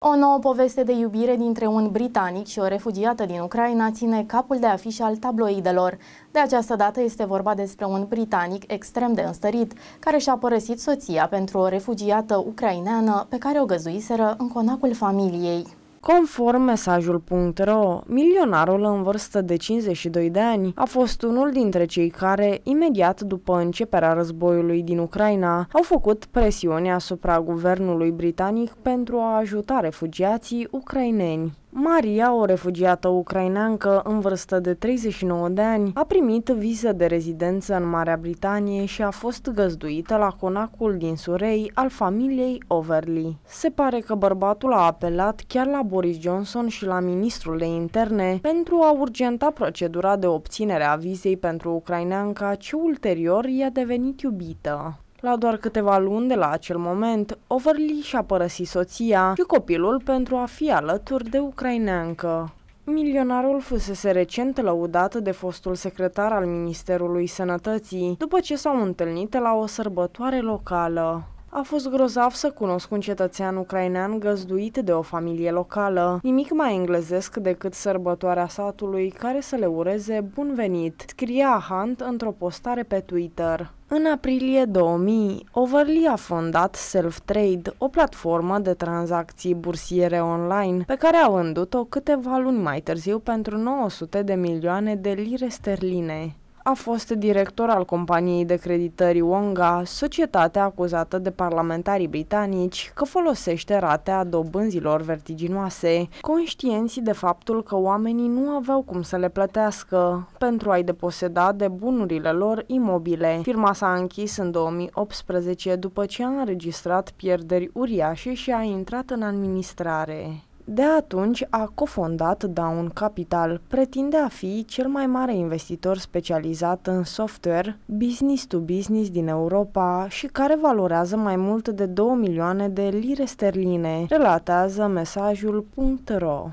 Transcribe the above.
O nouă poveste de iubire dintre un britanic și o refugiată din Ucraina ține capul de afiș al tabloidelor. De această dată este vorba despre un britanic extrem de înstărit, care și-a părăsit soția pentru o refugiată ucraineană pe care o găzuiseră în conacul familiei. Conform mesajul.ro, milionarul în vârstă de 52 de ani a fost unul dintre cei care, imediat după începerea războiului din Ucraina, au făcut presiune asupra guvernului britanic pentru a ajuta refugiații ucraineni. Maria, o refugiată ucraineancă în vârstă de 39 de ani, a primit viză de rezidență în Marea Britanie și a fost găzduită la conacul din Surrey al familiei Overly. Se pare că bărbatul a apelat chiar la Boris Johnson și la ministrul de interne pentru a urgenta procedura de obținere a vizei pentru ucraineanca ce ulterior i-a devenit iubită. La doar câteva luni de la acel moment, Overly și-a părăsit soția și copilul pentru a fi alături de ucraineancă. Milionarul fusese recent lăudat de fostul secretar al Ministerului Sănătății, după ce s-au întâlnit la o sărbătoare locală. A fost grozav să cunosc un cetățean ucrainean găzduit de o familie locală, nimic mai englezesc decât sărbătoarea satului care să le ureze bun venit, scria Hunt într-o postare pe Twitter. În aprilie 2000, Overly a fondat SelfTrade, o platformă de tranzacții bursiere online, pe care a vândut-o câteva luni mai târziu pentru 900 de milioane de lire sterline a fost director al companiei de creditări Wonga, societatea acuzată de parlamentarii britanici că folosește ratea dobânzilor vertiginoase, conștienții de faptul că oamenii nu aveau cum să le plătească pentru a-i deposeda de bunurile lor imobile. Firma s-a închis în 2018 după ce a înregistrat pierderi uriașe și a intrat în administrare. De atunci a cofondat Down Capital, pretinde a fi cel mai mare investitor specializat în software business to business din Europa și care valorează mai mult de 2 milioane de lire sterline, relatează mesajul.ro.